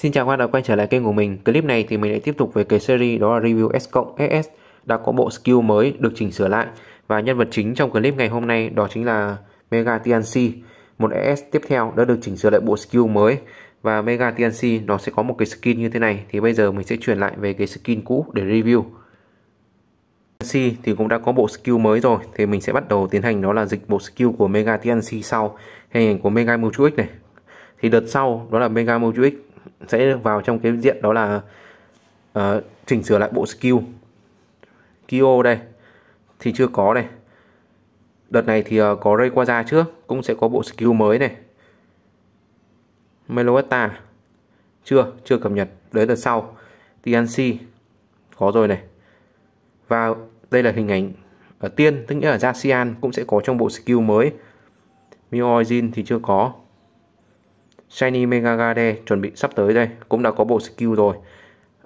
Xin chào các bạn đã quay trở lại kênh của mình. Clip này thì mình lại tiếp tục về cái series đó là review S cộng SS đã có bộ skill mới được chỉnh sửa lại và nhân vật chính trong clip ngày hôm nay đó chính là Mega TNC. Một SS tiếp theo đã được chỉnh sửa lại bộ skill mới và Mega TNC nó sẽ có một cái skin như thế này thì bây giờ mình sẽ chuyển lại về cái skin cũ để review. TNC thì cũng đã có bộ skill mới rồi thì mình sẽ bắt đầu tiến hành đó là dịch bộ skill của Mega TNC sau hình ảnh của Mega Mewtwo X này thì đợt sau đó là Mega Mewtwo X sẽ vào trong cái diện đó là uh, chỉnh sửa lại bộ skill Kyo đây thì chưa có này đợt này thì uh, có Ray qua ra trước cũng sẽ có bộ skill mới này Meloetta chưa chưa cập nhật đấy đợt sau TNC có rồi này và đây là hình ảnh ở ờ, tiên tức nghĩa là Jaxian cũng sẽ có trong bộ skill mới Mioizin thì chưa có Shiny Megagade chuẩn bị sắp tới đây cũng đã có bộ skill rồi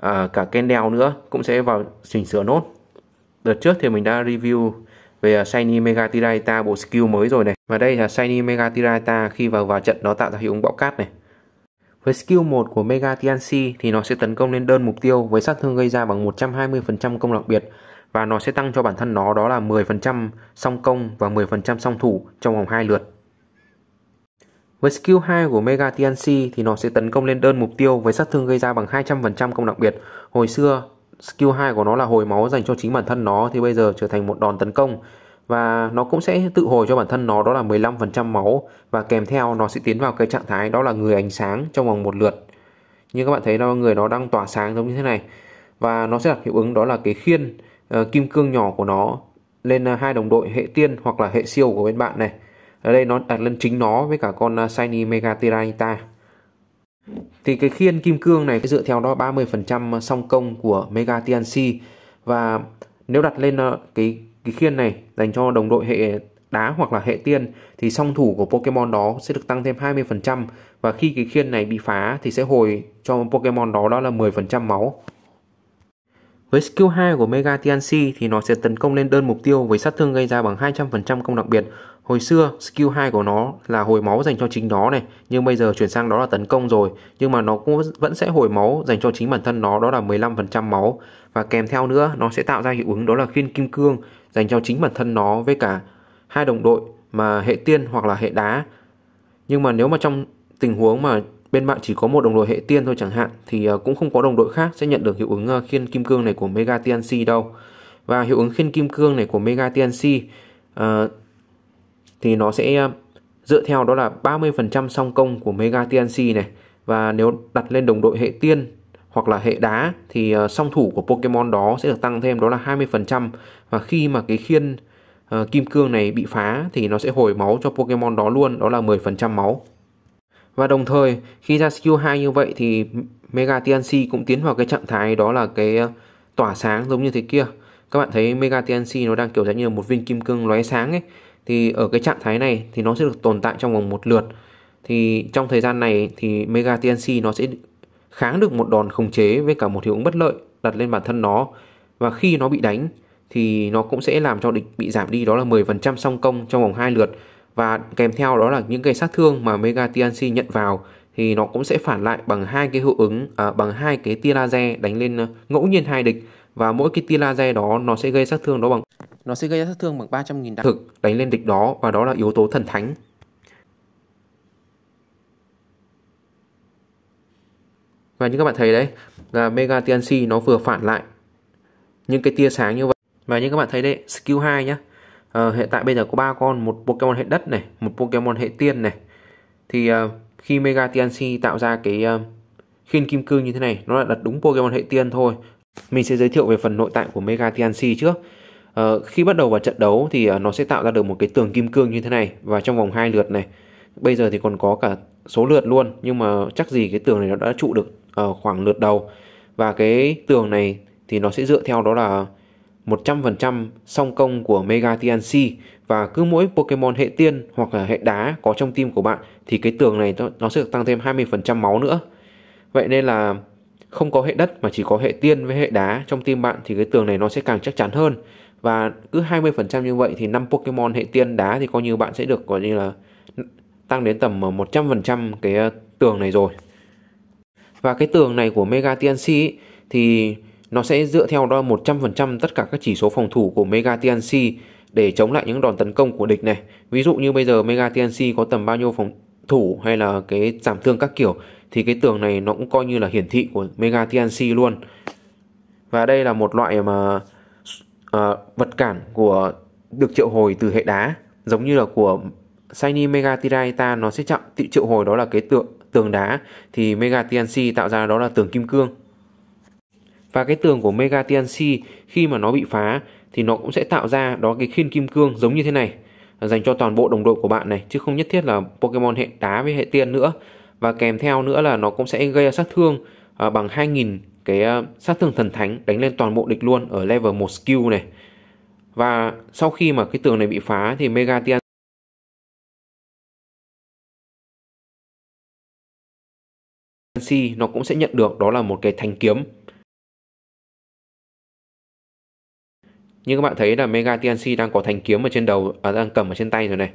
à, cả Kendall nữa cũng sẽ vào chỉnh sửa nốt đợt trước thì mình đã review về à, Shiny Mega Tiraita bộ skill mới rồi này và đây là Shiny Mega Tiraita khi vào vào trận nó tạo ra hiệu ứng bão cát này với skill 1 của Mega Tianxi thì nó sẽ tấn công lên đơn mục tiêu với sát thương gây ra bằng 120% công đặc biệt và nó sẽ tăng cho bản thân nó đó là 10% song công và 10% song thủ trong vòng 2 lượt với skill 2 của Mega TNC thì nó sẽ tấn công lên đơn mục tiêu với sát thương gây ra bằng 200% công đặc biệt. Hồi xưa skill 2 của nó là hồi máu dành cho chính bản thân nó thì bây giờ trở thành một đòn tấn công và nó cũng sẽ tự hồi cho bản thân nó đó là 15% máu và kèm theo nó sẽ tiến vào cái trạng thái đó là người ánh sáng trong vòng một lượt. Như các bạn thấy là người nó đang tỏa sáng giống như thế này và nó sẽ đặt hiệu ứng đó là cái khiên uh, kim cương nhỏ của nó lên ờ, hai đồng đội hệ tiên hoặc là hệ siêu của bên bạn này ở đây nó đặt lên chính nó với cả con à, Shiny Mega Tyranitar thì cái khiên kim cương này dựa theo đó 30% song công của Mega TNC và nếu đặt lên à, cái cái khiên này dành cho đồng đội hệ đá hoặc là hệ tiên thì song thủ của Pokemon đó sẽ được tăng thêm 20% và khi cái khiên này bị phá thì sẽ hồi cho Pokemon đó đó là 10% máu. Với skill 2 của Mega TNC thì nó sẽ tấn công lên đơn mục tiêu với sát thương gây ra bằng 200% công đặc biệt Hồi xưa skill 2 của nó là hồi máu dành cho chính nó này Nhưng bây giờ chuyển sang đó là tấn công rồi Nhưng mà nó cũng vẫn sẽ hồi máu dành cho chính bản thân nó đó là 15% máu Và kèm theo nữa nó sẽ tạo ra hiệu ứng đó là khiên kim cương Dành cho chính bản thân nó với cả hai đồng đội mà hệ tiên hoặc là hệ đá Nhưng mà nếu mà trong tình huống mà bên bạn chỉ có một đồng đội hệ tiên thôi chẳng hạn Thì ờ, cũng không có đồng đội khác sẽ nhận được hiệu ứng ờ, khiên kim cương này của Mega TNC đâu Và hiệu ứng khiên kim cương này của Mega TNC uh, ờ, thì nó sẽ à, dựa theo đó là 30% song công của Mega TNC này và nếu đặt lên đồng đội hệ tiên hoặc là hệ đá thì à, song thủ của Pokemon đó sẽ được tăng thêm đó là 20% và khi mà cái khiên à, kim cương này bị phá thì nó sẽ hồi máu cho Pokemon đó luôn đó là 10% máu. Và đồng thời khi ra skill 2 như vậy thì Mega TNC cũng tiến vào cái trạng thái đó là cái tỏa sáng giống như thế kia. Các bạn thấy Mega TNC nó đang kiểu dạng như một viên kim cương lóe sáng ấy thì ở cái trạng thái này thì nó sẽ được tồn tại trong vòng một lượt thì trong thời gian này thì Mega TNC nó sẽ kháng được một đòn khống chế với cả một hiệu ứng bất lợi đặt lên bản thân nó và khi nó bị đánh thì nó cũng sẽ làm cho địch bị giảm đi đó là 10% song công trong vòng 2 lượt và kèm theo đó là những cái sát thương mà Mega TNC nhận vào thì nó cũng sẽ phản lại bằng hai cái hiệu ứng à, bằng hai cái tia laser đánh lên ờ, ngẫu nhiên hai địch và mỗi cái tia laser đó nó sẽ gây sát thương đó bằng nó sẽ gây ra sát thương bằng 300.000 đạn thực đánh lên địch đó và đó là yếu tố thần thánh. Và như các bạn thấy đấy là Mega TNC nó vừa phản lại những cái tia sáng như vậy. Và như các bạn thấy đấy, skill 2 nhá. À, hiện tại bây giờ có ba con, một Pokemon hệ đất này, một Pokemon hệ tiên này. Thì uh, khi Mega TNC tạo ra cái uh, khiên kim cương như thế này, nó là đặt đúng Pokemon hệ tiên thôi. Mình sẽ giới thiệu về phần nội tại của Mega TNC trước. Ờ, khi bắt đầu vào trận đấu thì ờ, nó sẽ tạo ra được một cái tường kim cương như thế này và trong vòng hai lượt này bây giờ thì còn có cả số lượt luôn nhưng mà chắc gì cái tường này nó đã trụ được ở ờ, khoảng lượt đầu và cái tường này thì nó sẽ dựa theo đó là 100% song công của Mega TNC và cứ mỗi Pokemon hệ tiên hoặc là hệ đá có trong team của bạn thì cái tường này nó, nó sẽ được tăng thêm 20% máu nữa. Vậy nên là không có hệ đất mà chỉ có hệ tiên với hệ đá trong team bạn thì cái tường này nó sẽ càng chắc chắn hơn và cứ 20% như vậy thì năm Pokemon hệ tiên đá thì coi như bạn sẽ được gọi như là tăng đến tầm 100% ờ, cái ờ, tường này rồi. Và cái tường này của Mega TNC ấy, thì nó sẽ dựa theo đó 100% tất cả các chỉ số phòng thủ của Mega TNC để chống lại những đòn tấn công của địch này. Ví dụ như bây giờ Mega TNC có tầm bao nhiêu phòng thủ hay là cái giảm thương các kiểu thì cái tường này nó cũng coi như là hiển thị của Mega TNC luôn. Và đây là một loại mà uh, vật cản của được triệu hồi từ hệ đá giống như là của Shiny Mega Tiraita nó sẽ chậm tự triệu hồi đó là cái tượng tường đá thì Mega TNC tạo ra đó là tường kim cương và cái tường của Mega TNC khi mà nó bị phá thì nó cũng sẽ tạo ra đó cái khiên kim cương giống như thế này dành cho toàn bộ đồng đội của bạn này chứ không nhất thiết là Pokemon hệ đá với hệ tiên nữa và kèm theo nữa là nó cũng sẽ gây ra sát thương ờ, bằng 2000 cái ờ, sát thương thần thánh đánh lên toàn bộ địch luôn ở level 1 skill này. Và sau khi mà cái tường này bị phá thì Mega Tian nó cũng sẽ nhận được đó là một cái thanh kiếm như các bạn thấy là Mega TNC đang có thanh kiếm ở trên đầu à, đang cầm ở trên tay rồi này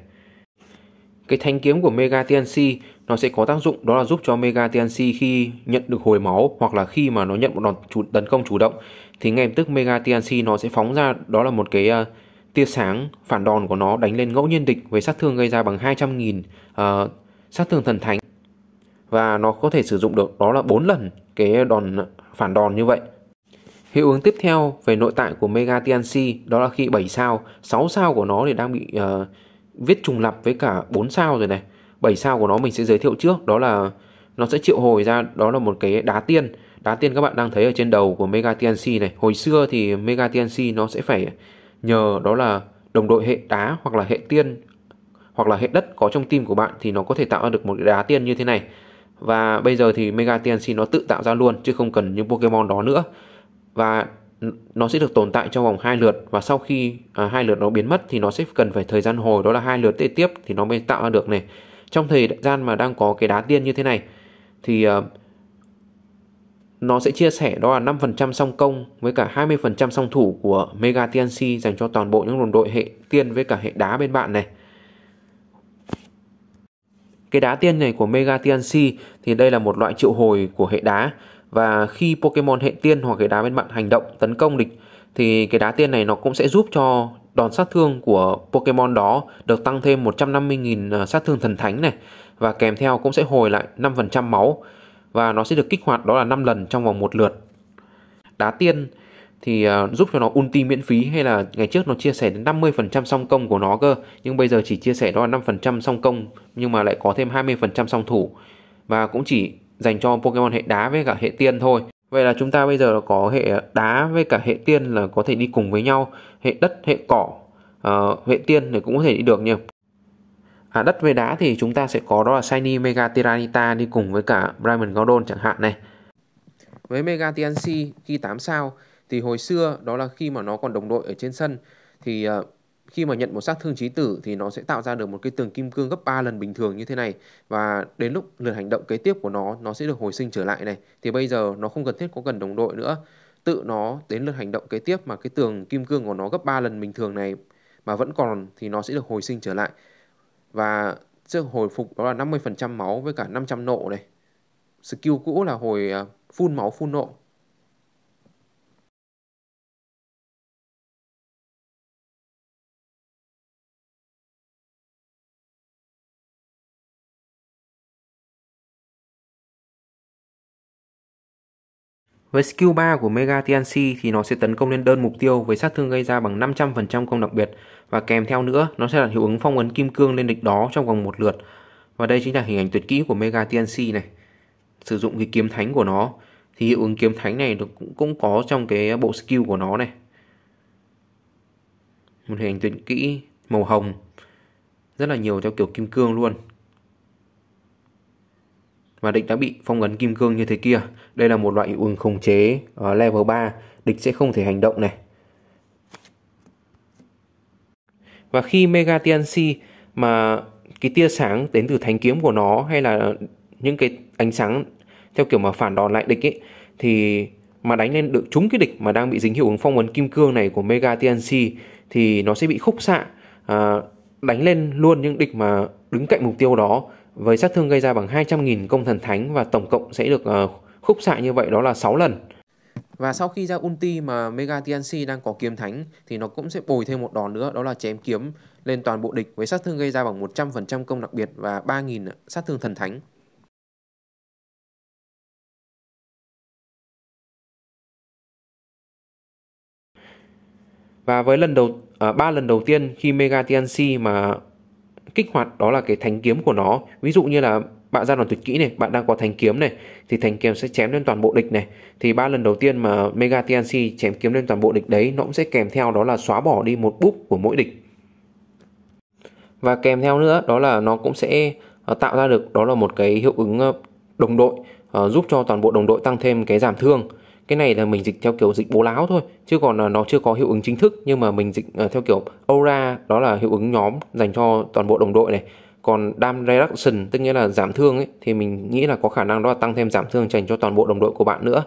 cái thanh kiếm của Mega TNC nó sẽ có tác dụng đó là giúp cho Mega TNC khi nhận được hồi máu hoặc là khi mà nó nhận một đòn chủ, tấn công chủ động thì ngay lập tức Mega TNC nó sẽ phóng ra đó là một cái uh, tia sáng phản đòn của nó đánh lên ngẫu nhiên địch với sát thương gây ra bằng 200.000 uh, à, sát thương thần thánh và nó có thể sử dụng được đó là 4 lần cái đòn phản đòn như vậy. Hiệu ứng tiếp theo về nội tại của Mega TNC đó là khi 7 sao, 6 sao của nó thì đang bị uh, viết trùng lặp với cả 4 sao rồi này 7 sao của nó mình sẽ giới thiệu trước đó là nó sẽ triệu hồi ra đó là một cái đá tiên đá tiên các bạn đang thấy ở trên đầu của Mega TNC này hồi xưa thì Mega TNC nó sẽ phải nhờ đó là đồng đội hệ đá hoặc là hệ tiên hoặc là hệ đất có trong team của bạn thì nó có thể tạo ra được một cái đá tiên như thế này và bây giờ thì Mega TNC nó tự tạo ra luôn chứ không cần những Pokemon đó nữa và nó sẽ được tồn tại trong vòng hai lượt và sau khi à, hai à, lượt nó biến mất thì nó sẽ cần phải thời gian hồi đó là hai lượt tiếp thì nó mới tạo ra được này trong thời gian mà đang có cái đá tiên như thế này thì à, nó sẽ chia sẻ đó là 5% song công với cả 20% song thủ của Mega TNC dành cho toàn bộ những đồng đội hệ tiên với cả hệ đá bên bạn này. Cái đá tiên này của Mega TNC thì đây là một loại triệu hồi của hệ đá và khi Pokemon hệ tiên hoặc cái đá bên bạn hành động tấn công địch thì cái đá tiên này nó cũng sẽ giúp cho đòn sát thương của Pokemon đó được tăng thêm 150.000 ờ, sát thương thần thánh này và kèm theo cũng sẽ hồi lại 5% máu và nó sẽ được kích hoạt đó là 5 lần trong vòng một lượt. Đá tiên thì ờ, giúp cho nó ulti miễn phí hay là ngày trước nó chia sẻ đến 50% song công của nó cơ nhưng bây giờ chỉ chia sẻ đó là 5% song công nhưng mà lại có thêm 20% song thủ và cũng chỉ dành cho Pokemon hệ đá với cả hệ tiên thôi. Vậy là chúng ta bây giờ có hệ đá với cả hệ tiên là có thể đi cùng với nhau, hệ đất, hệ cỏ, uh, hệ tiên thì cũng có thể đi được nhỉ. À, đất với đá thì chúng ta sẽ có đó là Shiny Mega Tyranita đi cùng với cả Brahman Gaudon chẳng hạn này. Với Mega TNC khi 8 sao thì hồi xưa đó là khi mà nó còn đồng đội ở trên sân thì uh, khi mà nhận một sát thương trí tử thì nó sẽ tạo ra được một cái tường kim cương gấp 3 lần bình thường như thế này và đến lúc lượt hành động kế tiếp của nó nó sẽ được hồi sinh trở lại này thì bây giờ nó không cần thiết có cần đồng đội nữa tự nó đến lượt hành động kế tiếp mà cái tường kim cương của nó gấp 3 lần bình thường này mà vẫn còn thì nó sẽ được hồi sinh trở lại và sự hồi phục đó là 50% máu với cả 500 nộ này skill cũ là hồi full à, máu full nộ Với skill 3 của Mega TNC thì nó sẽ tấn công lên đơn mục tiêu với sát thương gây ra bằng 500% công đặc biệt và kèm theo nữa nó sẽ là hiệu ứng phong ấn kim cương lên địch đó trong vòng một lượt. Và đây chính là hình ảnh tuyệt kỹ của Mega TNC này. Sử dụng cái kiếm thánh của nó thì hiệu ứng kiếm thánh này cũng cũng có trong cái bộ skill của nó này. Một hình ảnh tuyệt kỹ màu hồng rất là nhiều theo kiểu kim cương luôn và địch đã bị phong ấn kim cương như thế kia. Đây là một loại uẩn khống chế ở ờ, level 3, địch sẽ không thể hành động này. Và khi Mega TNC mà cái tia sáng đến từ thánh kiếm của nó hay là những cái ánh sáng theo kiểu mà phản đòn lại địch ấy thì mà đánh lên được trúng cái địch mà đang bị dính hiệu ứng phong ấn kim cương này của Mega TNC thì nó sẽ bị khúc xạ à, đánh lên luôn những địch mà đứng cạnh mục tiêu đó với sát thương gây ra bằng 200.000 công thần thánh và tổng cộng sẽ được ờ, khúc xạ như vậy đó là 6 lần. Và sau khi ra ulti mà Mega TNC đang có kiếm thánh thì nó cũng sẽ bồi thêm một đòn nữa đó là chém kiếm lên toàn bộ địch với sát thương gây ra bằng 100% công đặc biệt và 3.000 sát thương thần thánh. Và với lần đầu à, lần đầu tiên khi Mega TNC mà kích hoạt đó là cái thanh kiếm của nó ví dụ như là bạn ra đòn tuyệt kỹ này bạn đang có thanh kiếm này thì thanh kiếm sẽ chém lên toàn bộ địch này thì ba lần đầu tiên mà mega tnc chém kiếm lên toàn bộ địch đấy nó cũng sẽ kèm theo đó là xóa bỏ đi một búp của mỗi địch và kèm theo nữa đó là nó cũng sẽ ờ, tạo ra được đó là một cái hiệu ứng ờ, đồng đội ờ, giúp cho toàn bộ đồng đội tăng thêm cái giảm thương cái này là mình dịch theo kiểu dịch bố láo thôi chứ còn là nó chưa có hiệu ứng chính thức nhưng mà mình dịch ờ, theo kiểu aura đó là hiệu ứng nhóm dành cho toàn bộ đồng đội này còn dam reduction tức nghĩa là giảm thương ấy, thì mình nghĩ là có khả năng đó là tăng thêm giảm thương dành cho toàn bộ đồng đội của bạn nữa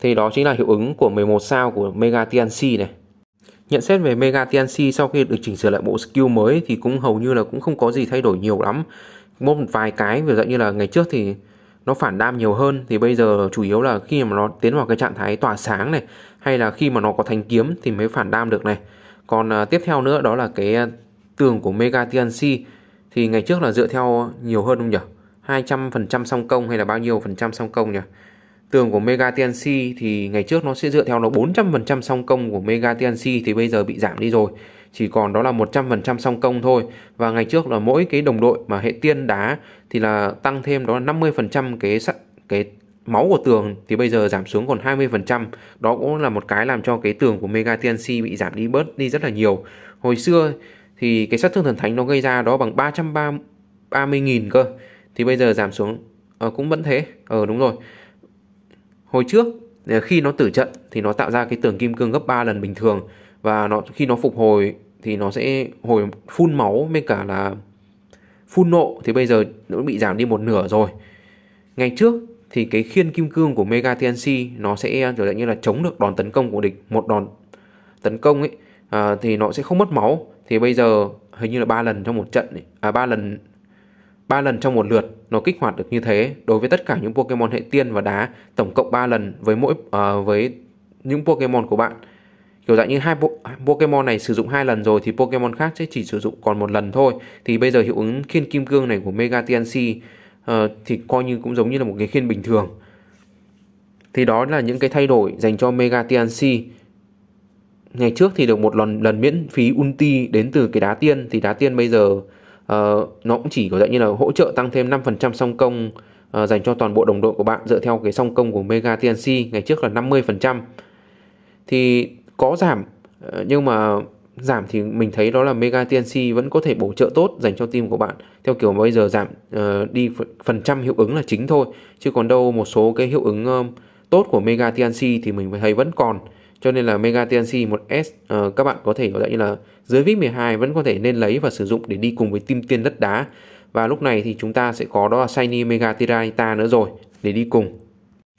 thì đó chính là hiệu ứng của 11 sao của Mega TNC này Nhận xét về Mega TNC sau khi được chỉnh sửa lại bộ skill mới thì cũng hầu như là cũng không có gì thay đổi nhiều lắm. Một vài cái, ví dụ như là ngày trước thì nó phản đam nhiều hơn thì bây giờ chủ yếu là khi mà nó tiến vào cái trạng thái tỏa sáng này hay là khi mà nó có thanh kiếm thì mới phản đam được này còn à, tiếp theo nữa đó là cái à, tường của Mega TNC thì ngày trước là dựa theo nhiều hơn không nhỉ 200% song công hay là bao nhiêu phần trăm song công nhỉ tường của Mega TNC thì ngày trước nó sẽ dựa theo nó 400% song công của Mega TNC thì bây giờ bị giảm đi rồi chỉ còn đó là 100% song công thôi và ngày trước là mỗi cái đồng đội mà hệ tiên đá thì là tăng thêm đó là 50% cái sắt cái máu của tường thì bây giờ giảm xuống còn 20% đó cũng là một cái làm cho cái tường của Mega TNC bị giảm đi bớt đi rất là nhiều hồi xưa thì cái sát thương thần thánh nó gây ra đó bằng 330.000 cơ thì bây giờ giảm xuống à, cũng vẫn thế ờ đúng rồi hồi trước ờ, khi nó tử trận thì nó tạo ra cái tường kim cương gấp 3 lần bình thường và nó khi nó phục hồi thì nó sẽ hồi phun máu với cả là phun nộ thì bây giờ nó bị giảm đi một nửa rồi ngày trước thì cái khiên kim cương của Mega TNC nó sẽ trở lại như là chống được đòn tấn công của địch một đòn tấn công ấy à, thì nó sẽ không mất máu thì bây giờ hình như là ba lần trong một trận ấy, à ba lần 3 lần trong một lượt, nó kích hoạt được như thế đối với tất cả những Pokemon hệ tiên và đá, tổng cộng 3 lần với mỗi uh, với những Pokemon của bạn. Kiểu dạng như hai po Pokemon này sử dụng hai lần rồi thì Pokemon khác sẽ chỉ sử dụng còn một lần thôi. Thì bây giờ hiệu ứng khiên kim cương này của Mega TNC uh, ờ, thì coi như cũng giống như là một cái khiên bình thường. Thì đó là những cái thay đổi dành cho Mega TNC. Ngày trước thì được một lần lần miễn phí ulti đến từ cái đá tiên thì đá tiên bây giờ Ờ, nó cũng chỉ có dạng như là hỗ trợ tăng thêm 5% song công uh, dành cho toàn bộ đồng đội của bạn dựa theo cái song công của Mega TNC ngày trước là 50%. Thì có giảm ờ, nhưng mà giảm thì mình thấy đó là Mega TNC vẫn có thể bổ trợ tốt dành cho team của bạn theo kiểu bây giờ giảm uh, đi phần trăm hiệu ứng là chính thôi chứ còn đâu một số cái hiệu ứng um, tốt của Mega TNC thì mình thấy vẫn còn cho nên là Mega TNC 1S uh, ờ, các bạn có thể gọi như là dưới VIP 12 vẫn có thể nên lấy và sử dụng để đi cùng với tim tiên đất đá và lúc này thì chúng ta sẽ có đó là Shiny Mega Tiraita nữa rồi để đi cùng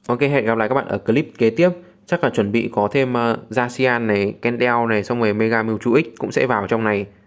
Ok hẹn gặp lại các bạn ở clip kế tiếp chắc là chuẩn bị có thêm uh, ờ, Zacian này, Kendel này xong rồi Mega Mewtwo X cũng sẽ vào trong này